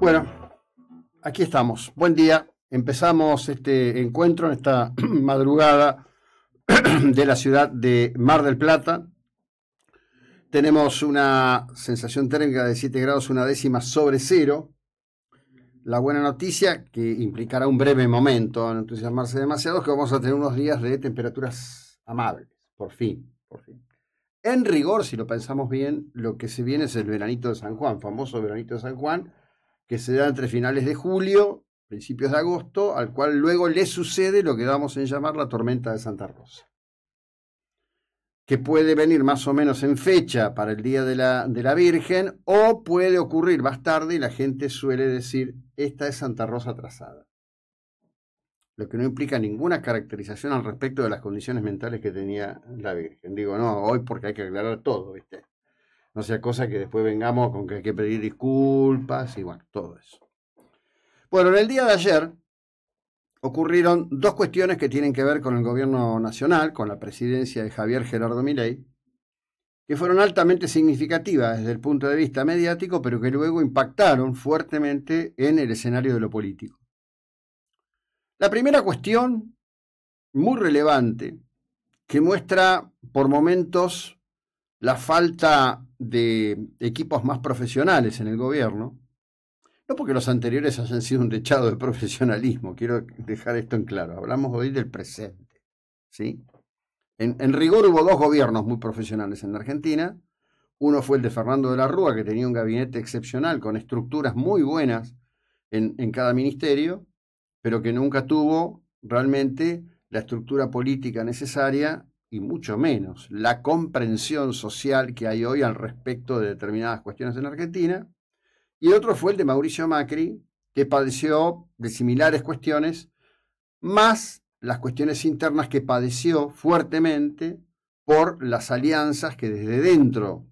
Bueno, aquí estamos. Buen día. Empezamos este encuentro en esta madrugada de la ciudad de Mar del Plata. Tenemos una sensación térmica de 7 grados, una décima sobre cero. La buena noticia, que implicará un breve momento, no entusiasmarse demasiado, es que vamos a tener unos días de temperaturas amables, por fin, por fin. En rigor, si lo pensamos bien, lo que se viene es el veranito de San Juan, famoso veranito de San Juan, que se da entre finales de julio, principios de agosto, al cual luego le sucede lo que damos en llamar la tormenta de Santa Rosa que puede venir más o menos en fecha para el Día de la, de la, Virgen, o puede ocurrir más tarde y la gente suele decir, esta es Santa Rosa atrasada lo que no implica ninguna caracterización al respecto de las condiciones mentales que tenía la Virgen. Digo, no, hoy porque hay que aclarar todo, ¿viste? No sea cosa que después vengamos con que hay que pedir disculpas y bueno, todo eso. Bueno, en el día de ayer ocurrieron dos cuestiones que tienen que ver con el gobierno nacional, con la presidencia de Javier Gerardo Milei, que fueron altamente significativas desde el punto de vista mediático, pero que luego impactaron fuertemente en el escenario de lo político. La primera cuestión, muy relevante, que muestra por momentos la falta de equipos más profesionales en el gobierno, no porque los anteriores hayan sido un dechado de profesionalismo, quiero dejar esto en claro, hablamos hoy del presente, ¿sí? En, rigor hubo dos gobiernos muy profesionales en la Argentina. Uno fue el de Fernando de la Rúa, que tenía un gabinete excepcional, con estructuras muy buenas en cada ministerio pero que nunca tuvo realmente la estructura política necesaria y mucho menos la comprensión social que hay hoy al respecto de determinadas cuestiones en Argentina. Y otro fue el de Mauricio Macri, que padeció de similares cuestiones, más las cuestiones internas que padeció fuertemente por las alianzas que desde dentro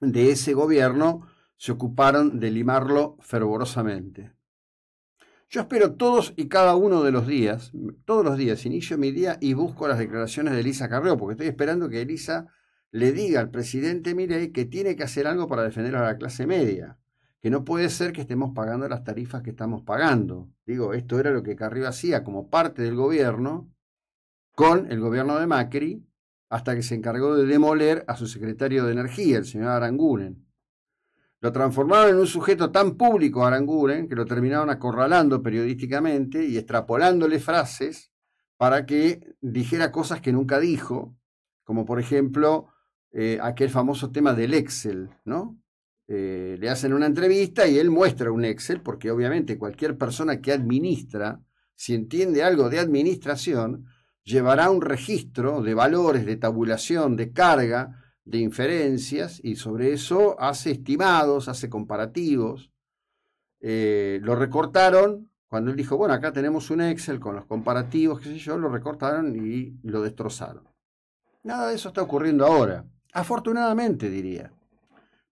de ese gobierno se ocuparon de limarlo fervorosamente. Yo espero todos y cada uno de los días, todos los días, inicio mi día y busco las declaraciones de Elisa Carrió, porque estoy esperando que Elisa le diga al presidente Mireille que tiene que hacer algo para defender a la clase media, que no puede ser que estemos pagando las tarifas que estamos pagando. Digo, esto era lo que Carrió hacía como parte del gobierno con el gobierno de Macri, hasta que se encargó de demoler a su secretario de Energía, el señor Aranguren. Lo transformaron en un sujeto tan público a Aranguren ¿eh? que lo terminaron acorralando periodísticamente y extrapolándole frases para que dijera cosas que nunca dijo, como por ejemplo eh, aquel famoso tema del Excel, ¿no? Eh, le hacen una entrevista y él muestra un Excel, porque obviamente cualquier persona que administra, si entiende algo de administración, llevará un registro de valores, de tabulación, de carga, de inferencias y sobre eso hace estimados, hace comparativos. Eh, lo recortaron cuando él dijo, bueno, acá tenemos un Excel con los comparativos, qué sé yo, lo recortaron y lo destrozaron. Nada de eso está ocurriendo ahora. Afortunadamente, diría.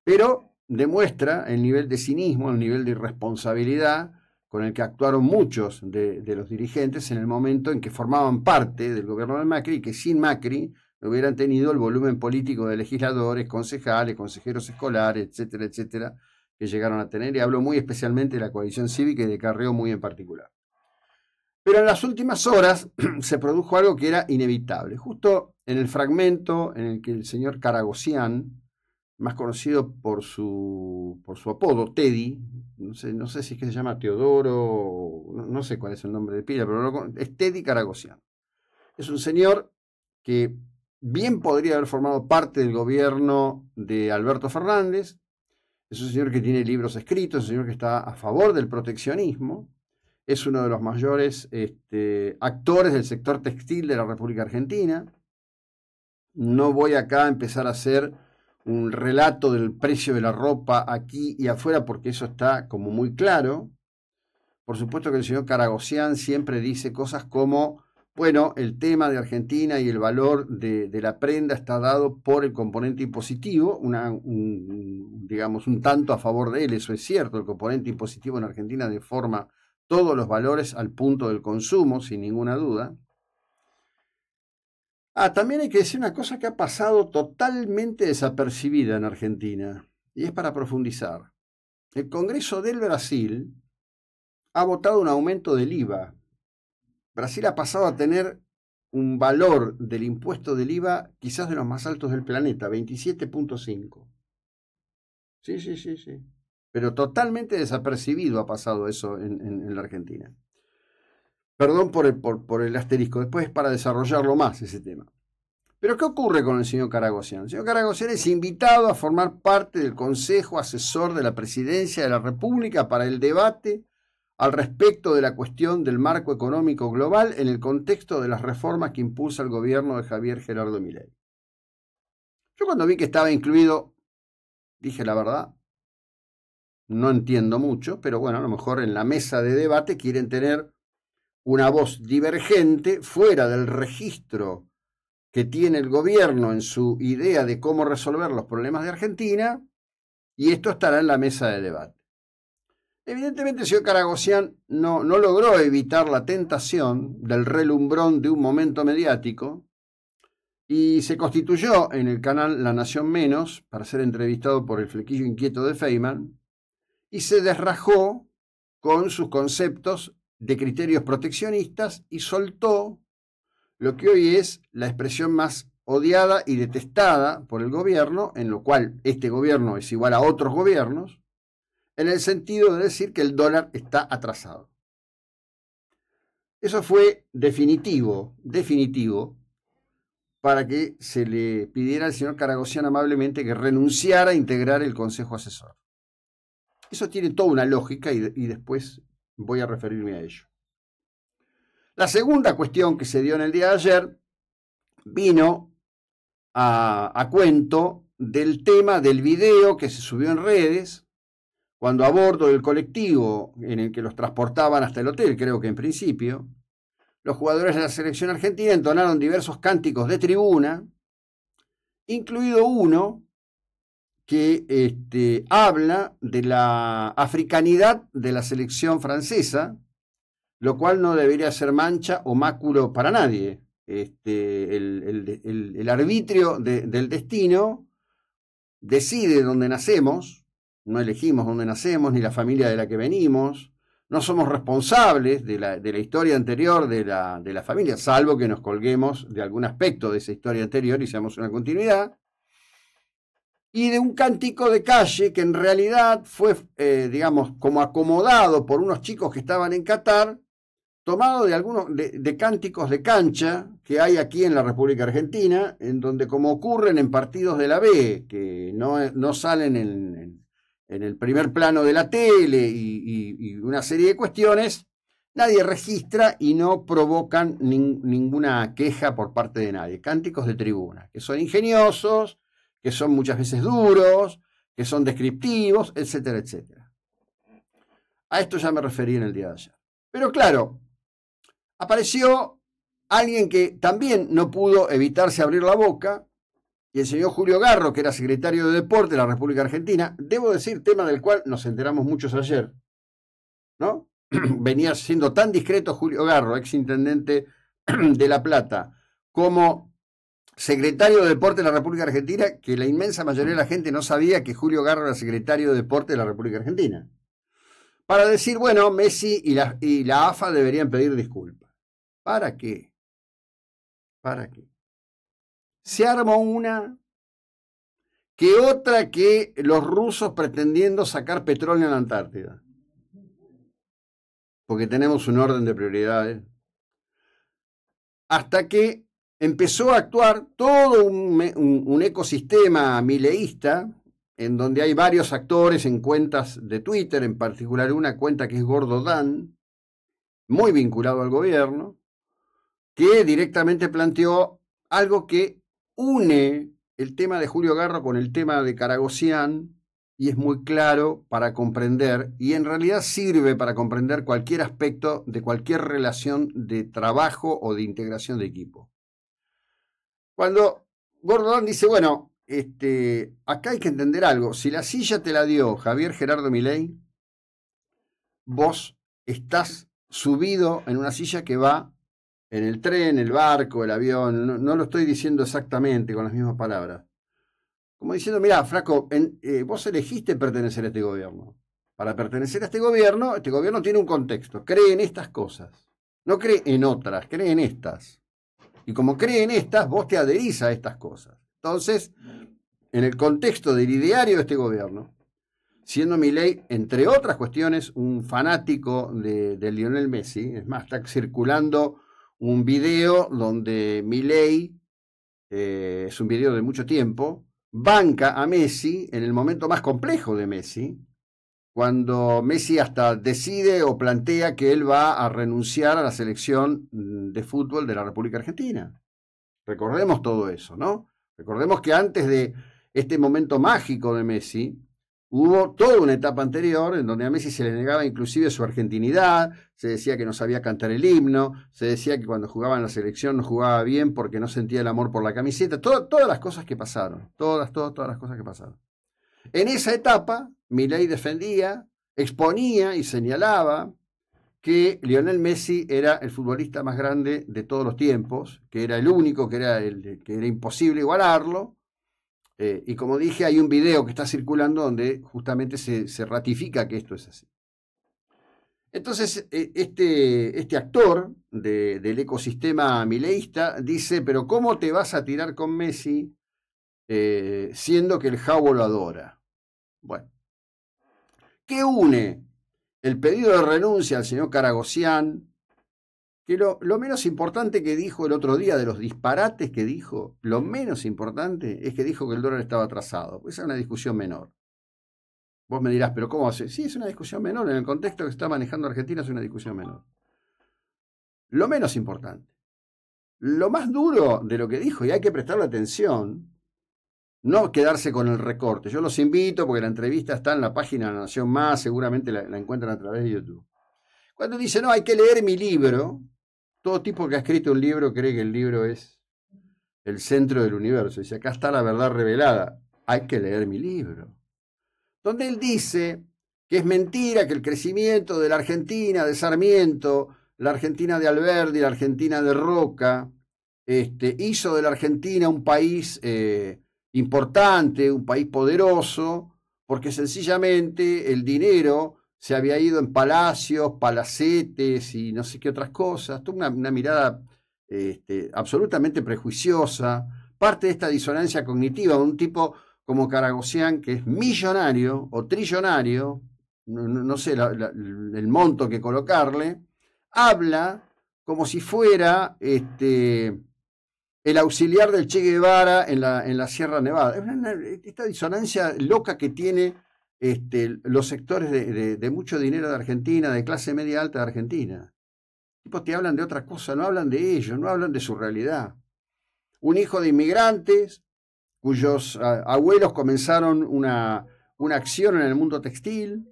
Pero demuestra el nivel de cinismo, el nivel de irresponsabilidad con el que actuaron muchos de, de, los dirigentes en el momento en que formaban parte del gobierno de Macri y que sin Macri hubieran tenido el volumen político de legisladores, concejales, consejeros escolares, etcétera, etcétera, que llegaron a tener, y hablo muy especialmente de la coalición cívica y de Carreo muy en particular. Pero en las últimas horas se produjo algo que era inevitable. Justo en el fragmento en el que el señor Caragosian, más conocido por su, por su apodo, Teddy, no sé, no sé si es que se llama Teodoro, no, no sé cuál es el nombre de pila, pero es Teddy Caragosian. Es un señor que bien podría haber formado parte del gobierno de Alberto Fernández. Es un señor que tiene libros escritos, es un señor que está a favor del proteccionismo. Es uno de los mayores este, actores del sector textil de la República Argentina. No voy acá a empezar a hacer un relato del precio de la ropa aquí y afuera porque eso está como muy claro. Por supuesto que el señor Caragocián siempre dice cosas como bueno, el tema de Argentina y el valor de, la prenda está dado por el componente impositivo, digamos un tanto a favor de él, eso es cierto, el componente impositivo en Argentina deforma todos los valores al punto del consumo, sin ninguna duda. Ah, también hay que decir una cosa que ha pasado totalmente desapercibida en Argentina, y es para profundizar. El Congreso del Brasil ha votado un aumento del IVA Brasil ha pasado a tener un valor del impuesto del IVA quizás de los más altos del planeta, 27.5. Sí, sí, sí, sí. Pero totalmente desapercibido ha pasado eso en, la Argentina. Perdón por el, asterisco, después para desarrollarlo más ese tema. Pero ¿qué ocurre con el señor Caragocian? El señor Caragosian es invitado a formar parte del Consejo Asesor de la Presidencia de la República para el debate al respecto de la cuestión del marco económico global en el contexto de las reformas que impulsa el gobierno de Javier Gerardo Milei. Yo cuando vi que estaba incluido, dije la verdad, no entiendo mucho, pero bueno, a lo mejor en la mesa de debate quieren tener una voz divergente fuera del registro que tiene el gobierno en su idea de cómo resolver los problemas de Argentina, y esto estará en la mesa de debate. Evidentemente, señor Caragosian no, no logró evitar la tentación del relumbrón de un momento mediático y se constituyó en el canal La Nación Menos para ser entrevistado por el flequillo inquieto de Feynman y se desrajó con sus conceptos de criterios proteccionistas y soltó lo que hoy es la expresión más odiada y detestada por el gobierno, en lo cual este gobierno es igual a otros gobiernos, en el sentido de decir que el dólar está atrasado. Eso fue definitivo, definitivo, para que se le pidiera al señor Caragosian amablemente que renunciara a integrar el Consejo Asesor. Eso tiene toda una lógica y, después voy a referirme a ello. La segunda cuestión que se dio en el día de ayer vino a, a cuento del tema del video que se subió en redes cuando a bordo del colectivo en el que los transportaban hasta el hotel, creo que en principio, los jugadores de la selección argentina entonaron diversos cánticos de tribuna, incluido uno que este, habla de la africanidad de la selección francesa, lo cual no debería ser mancha o máculo para nadie. Este, el, arbitrio del destino decide dónde nacemos no elegimos dónde nacemos, ni la familia de la que venimos, no somos responsables de la, historia anterior de la, familia, salvo que nos colguemos de algún aspecto de esa historia anterior y seamos una continuidad, y de un cántico de calle que en realidad fue, eh, digamos, como acomodado por unos chicos que estaban en Qatar, tomado de algunos de, cánticos de cancha que hay aquí en la República Argentina, en donde como ocurren en partidos de la B, que no, no salen en en el primer plano de la tele y, una serie de cuestiones, nadie registra y no provocan ninguna queja por parte de nadie. Cánticos de tribuna, que son ingeniosos, que son muchas veces duros, que son descriptivos, etcétera, etcétera. A esto ya me referí en el día de ayer. Pero claro, apareció alguien que también no pudo evitarse abrir la boca, y el señor Julio Garro, que era secretario de Deporte de la República Argentina, debo decir, tema del cual nos enteramos muchos ayer, ¿no? Venía siendo tan discreto Julio Garro, ex intendente de La Plata, como secretario de Deporte de la República Argentina, que la inmensa mayoría de la gente no sabía que Julio Garro era secretario de Deporte de la República Argentina. Para decir, bueno, Messi y la, y la AFA deberían pedir disculpas. ¿Para qué? ¿Para qué? se armó una que otra que los rusos pretendiendo sacar petróleo en la Antártida. Porque tenemos un orden de prioridades. Hasta que empezó a actuar todo un, ecosistema mileísta, en donde hay varios actores en cuentas de Twitter, en particular una cuenta que es Gordo Dan, muy vinculado al gobierno, que directamente planteó algo que une el tema de Julio Garro con el tema de Caragocián y es muy claro para comprender y en realidad sirve para comprender cualquier aspecto de cualquier relación de trabajo o de integración de equipo. Cuando Gordon dice, bueno, este, acá hay que entender algo, si la silla te la dio Javier Gerardo Milei, vos estás subido en una silla que va en el tren, el barco, el avión, no, lo estoy diciendo exactamente con las mismas palabras. Como diciendo, mirá, Flaco, eh, vos elegiste pertenecer a este gobierno. Para pertenecer a este gobierno, este gobierno tiene un contexto, cree en estas cosas. No cree en otras, cree en estas. Y como cree en estas, vos te adherís a estas cosas. Entonces, en el contexto del ideario de este gobierno, siendo mi ley, entre otras cuestiones, un fanático de, de Lionel Messi, es más, está circulando un video donde Miley eh, es un video de mucho tiempo, banca a Messi en el momento más complejo de Messi, cuando Messi hasta decide o plantea que él va a renunciar a la selección mm, de fútbol de la República Argentina. Recordemos todo eso, ¿no? Recordemos que antes de este momento mágico de Messi, Hubo toda una etapa anterior en donde a Messi se le negaba inclusive su argentinidad, se decía que no sabía cantar el himno, se decía que cuando jugaba en la selección no jugaba bien porque no sentía el amor por la camiseta, todas las cosas que pasaron, todas, todas, todas las cosas que pasaron. En esa etapa, Milei defendía, exponía y señalaba que Lionel Messi era el futbolista más grande de todos los tiempos, que era el único, que era, el, que era imposible igualarlo, eh, y como dije, hay un video que está circulando donde justamente se, ratifica que esto es así. Entonces, e, este, este actor del ecosistema mileísta dice, pero ¿cómo te vas a tirar con Messi eh, siendo que el jabo lo adora? Bueno, ¿qué une el pedido de renuncia al señor Caragocián? que lo, menos importante que dijo el otro día, de los disparates que dijo, lo menos importante es que dijo que el dólar estaba atrasado. Esa es una discusión menor. Vos me dirás, pero ¿cómo hace? Sí, es una discusión menor. En el contexto que está manejando Argentina es una discusión menor. Lo menos importante. Lo más duro de lo que dijo, y hay que prestarle atención, no quedarse con el recorte. Yo los invito porque la entrevista está en la página de la Nación Más, seguramente la encuentran a través de YouTube. Cuando dice, no, hay que leer mi libro, todo tipo que ha escrito un libro cree que el libro es el centro del universo. Dice, acá está la verdad revelada, hay que leer mi libro. Donde él dice que es mentira que el crecimiento de la Argentina, de Sarmiento, la Argentina de Alberdi, la Argentina de Roca, este, hizo de la Argentina un país eh, importante, un país poderoso, porque sencillamente el dinero se había ido en palacios, palacetes y no sé qué otras cosas, tuvo una, mirada este, absolutamente prejuiciosa, parte de esta disonancia cognitiva, de un tipo como Caragosian que es millonario o trillonario, no, sé el monto que colocarle, habla como si fuera este, el auxiliar del Che Guevara en la, en la Sierra Nevada. Esta disonancia loca que tiene este, los sectores de, mucho dinero de Argentina, de clase media alta de Argentina. Tipos te hablan de otra cosa, no hablan de ellos, no hablan de su realidad. Un hijo de inmigrantes cuyos abuelos comenzaron una, una acción en el mundo textil,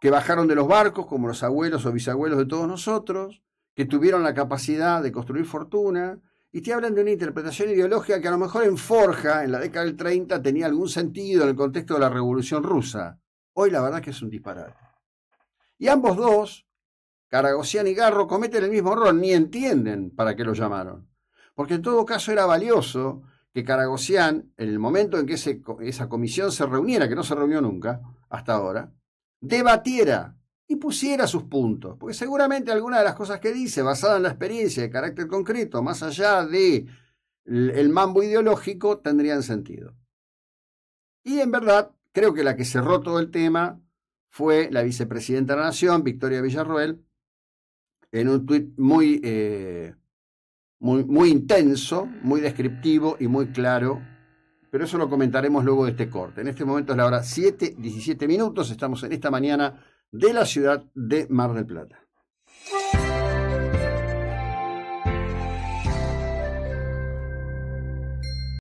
que bajaron de los barcos como los abuelos o bisabuelos de todos nosotros, que tuvieron la capacidad de construir fortuna, y te hablan de una interpretación ideológica que a lo mejor en Forja, en la década del 30, tenía algún sentido en el contexto de la Revolución Rusa. Hoy la verdad que es un disparate. Y ambos dos, Caragosian y Garro, cometen el mismo error, ni entienden para qué lo llamaron. Porque en todo caso era valioso que Caragosian, en el momento en que esa comisión se reuniera, que no se reunió nunca hasta ahora, debatiera y pusiera sus puntos, porque seguramente alguna de las cosas que dice, basada en la experiencia de carácter concreto, más allá de el mambo ideológico, tendrían sentido. Y en verdad, creo que la que cerró todo el tema fue la vicepresidenta de la Nación, Victoria Villarroel, en un tuit muy, eh, muy, muy intenso, muy descriptivo y muy claro pero eso lo comentaremos luego de este corte. En este momento es la hora 7, 17 minutos, estamos en esta mañana de la ciudad de Mar del Plata.